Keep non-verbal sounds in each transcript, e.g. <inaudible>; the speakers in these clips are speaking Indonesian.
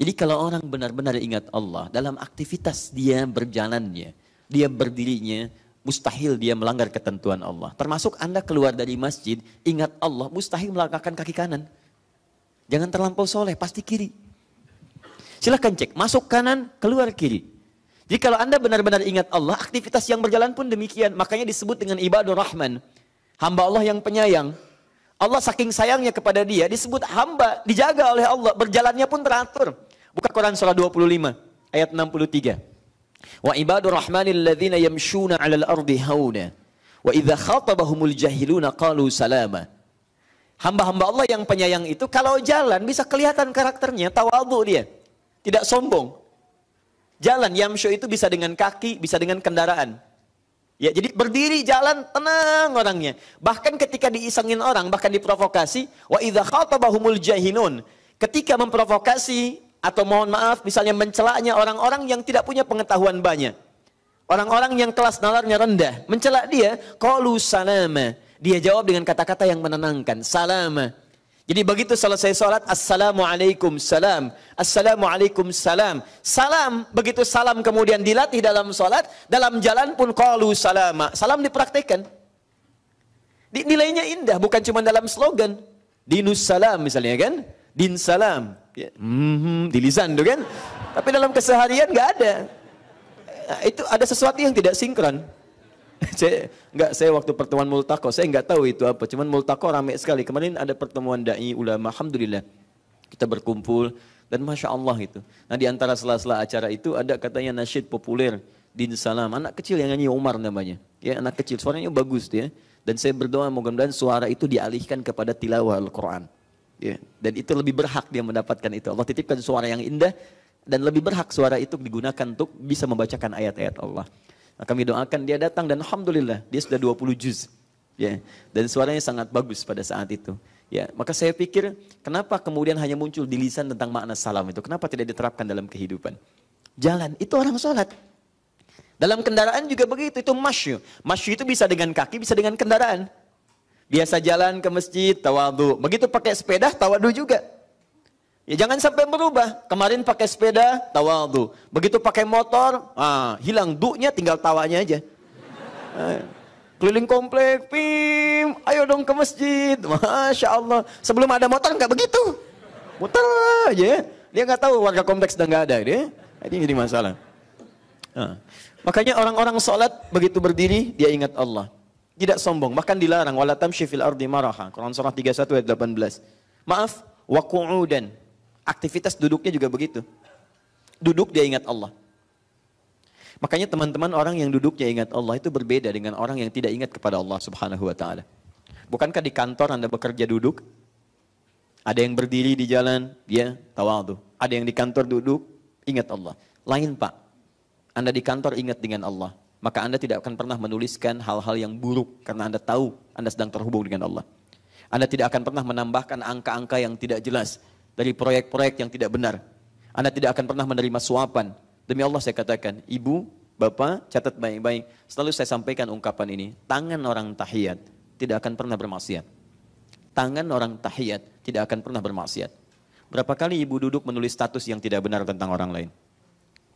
Jadi kalau orang benar-benar ingat Allah dalam aktivitas dia berjalannya, dia berdirinya, mustahil dia melanggar ketentuan Allah. Termasuk Anda keluar dari masjid, ingat Allah, mustahil melangkahkan kaki kanan. Jangan terlampau soleh, pasti kiri. Silahkan cek, masuk kanan, keluar kiri. Jadi kalau Anda benar-benar ingat Allah, aktivitas yang berjalan pun demikian. Makanya disebut dengan ibadur rahman. Hamba Allah yang penyayang. Allah saking sayangnya kepada dia, disebut hamba, dijaga oleh Allah, berjalannya pun teratur. Buka Quran surah 25 ayat 63. Wa ibadur rahmanil ladzina yamshuna 'alal ardi hauna wa idza khatabahumul jahiluna qalu salama. Hamba-hamba Allah yang penyayang itu kalau jalan bisa kelihatan karakternya, tawadhu dia. Tidak sombong. Jalan yamsyu itu bisa dengan kaki, bisa dengan kendaraan. Ya, jadi berdiri jalan tenang orangnya. Bahkan ketika diisengin orang, bahkan diprovokasi, wa idza khatabahumul jahilun. Ketika memprovokasi atau mohon maaf misalnya mencelaknya orang-orang yang tidak punya pengetahuan banyak. Orang-orang yang kelas nalarnya rendah, mencelak dia, qalu salama. Dia jawab dengan kata-kata yang menenangkan, salama. Jadi begitu selesai salat, assalamualaikum salam, assalamualaikum salam. Salam, begitu salam kemudian dilatih dalam salat, dalam jalan pun qalu salama. Salam dipraktikkan. Nilainya indah, bukan cuma dalam slogan. Dinus salam misalnya kan? Din salam. Ya. Mm-hmm, di lisan tuh kan. Tapi dalam keseharian nggak ada. Eh, itu ada sesuatu yang tidak sinkron. <laughs> saya nggak saya waktu pertemuan multako saya nggak tahu itu apa. Cuman multako ramai sekali. Kemarin ada pertemuan dai ulama. Alhamdulillah kita berkumpul dan masya Allah itu. Nah di antara sela-sela acara itu ada katanya nasyid populer. Din Salam, anak kecil yang nyanyi Umar namanya. Ya, anak kecil, suaranya bagus dia. Ya. Dan saya berdoa moga-moga suara itu dialihkan kepada tilawah Al-Quran. Ya, dan itu lebih berhak dia mendapatkan itu. Allah titipkan suara yang indah dan lebih berhak suara itu digunakan untuk bisa membacakan ayat-ayat Allah. Nah, kami doakan dia datang dan alhamdulillah dia sudah 20 juz. Ya, dan suaranya sangat bagus pada saat itu. Ya, maka saya pikir kenapa kemudian hanya muncul di lisan tentang makna salam itu? Kenapa tidak diterapkan dalam kehidupan? Jalan itu orang sholat. Dalam kendaraan juga begitu, itu masyu. Masyu itu bisa dengan kaki, bisa dengan kendaraan. Biasa jalan ke masjid, tawadu. Begitu pakai sepeda, tawadu juga. Ya jangan sampai berubah. Kemarin pakai sepeda, tawadu. Begitu pakai motor, ah, hilang duknya tinggal tawanya aja. Ah, keliling komplek, pim, ayo dong ke masjid. Masya Allah. Sebelum ada motor nggak begitu. Muter aja Dia nggak tahu warga kompleks sudah nggak ada dia. Nah, ini jadi masalah. Ah. Makanya orang-orang sholat begitu berdiri, dia ingat Allah. Tidak sombong, bahkan dilarang wala tamshi fil ardi maraha. Quran surah 31 ayat 18. Maaf, wa qu'udan. Aktivitas duduknya juga begitu. Duduk dia ingat Allah. Makanya teman-teman orang yang duduknya ingat Allah itu berbeda dengan orang yang tidak ingat kepada Allah Subhanahu wa taala. Bukankah di kantor Anda bekerja duduk? Ada yang berdiri di jalan, ya, tawadhu. Ada yang di kantor duduk, ingat Allah. Lain, Pak. Anda di kantor ingat dengan Allah maka Anda tidak akan pernah menuliskan hal-hal yang buruk karena Anda tahu Anda sedang terhubung dengan Allah. Anda tidak akan pernah menambahkan angka-angka yang tidak jelas dari proyek-proyek yang tidak benar. Anda tidak akan pernah menerima suapan. Demi Allah saya katakan, ibu, bapak, catat baik-baik. Selalu saya sampaikan ungkapan ini. Tangan orang tahiyat tidak akan pernah bermaksiat. Tangan orang tahiyat tidak akan pernah bermaksiat. Berapa kali ibu duduk menulis status yang tidak benar tentang orang lain?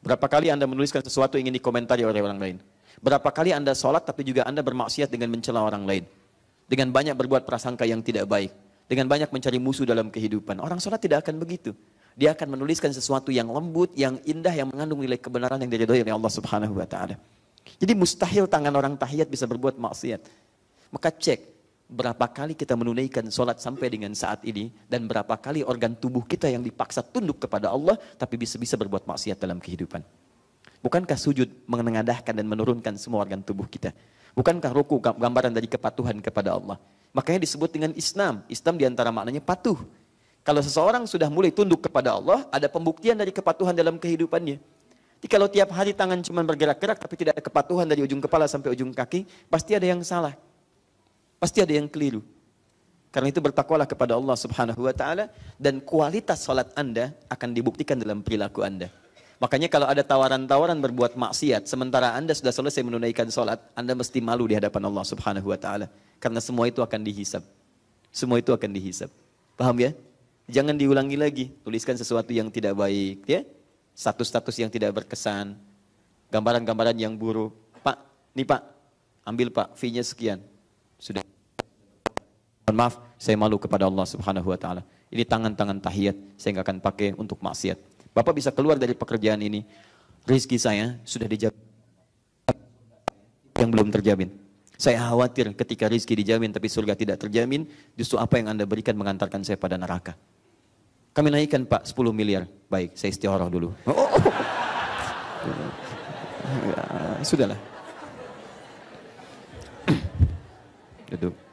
Berapa kali Anda menuliskan sesuatu ingin dikomentari oleh orang lain? Berapa kali Anda sholat tapi juga Anda bermaksiat dengan mencela orang lain. Dengan banyak berbuat prasangka yang tidak baik. Dengan banyak mencari musuh dalam kehidupan. Orang sholat tidak akan begitu. Dia akan menuliskan sesuatu yang lembut, yang indah, yang mengandung nilai kebenaran yang diridhoi oleh Allah Subhanahu wa taala. Jadi mustahil tangan orang tahiyat bisa berbuat maksiat. Maka cek berapa kali kita menunaikan sholat sampai dengan saat ini dan berapa kali organ tubuh kita yang dipaksa tunduk kepada Allah tapi bisa-bisa berbuat maksiat dalam kehidupan. Bukankah sujud mengenengadahkan dan menurunkan semua organ tubuh kita? Bukankah ruku gambaran dari kepatuhan kepada Allah? Makanya disebut dengan Islam. Islam diantara maknanya patuh. Kalau seseorang sudah mulai tunduk kepada Allah, ada pembuktian dari kepatuhan dalam kehidupannya. Jadi kalau tiap hari tangan cuma bergerak-gerak tapi tidak ada kepatuhan dari ujung kepala sampai ujung kaki, pasti ada yang salah. Pasti ada yang keliru. Karena itu bertakwalah kepada Allah Subhanahu wa taala dan kualitas sholat Anda akan dibuktikan dalam perilaku Anda. Makanya kalau ada tawaran-tawaran berbuat maksiat, sementara Anda sudah selesai menunaikan sholat, Anda mesti malu di hadapan Allah subhanahu wa ta'ala. Karena semua itu akan dihisap. Semua itu akan dihisap. Paham ya? Jangan diulangi lagi. Tuliskan sesuatu yang tidak baik. ya Status-status yang tidak berkesan. Gambaran-gambaran yang buruk. Pak, nih pak, ambil pak, fee-nya sekian. Sudah. Mohon maaf, saya malu kepada Allah subhanahu wa ta'ala. Ini tangan-tangan tahiyat, saya nggak akan pakai untuk maksiat. Bapak bisa keluar dari pekerjaan ini. Rizki saya sudah dijamin. Yang belum terjamin. Saya khawatir ketika rizki dijamin tapi surga tidak terjamin, justru apa yang Anda berikan mengantarkan saya pada neraka. Kami naikkan Pak 10 miliar. Baik, saya istihoroh dulu. Oh, oh, oh. Ya, sudahlah. <clears throat> Duduk.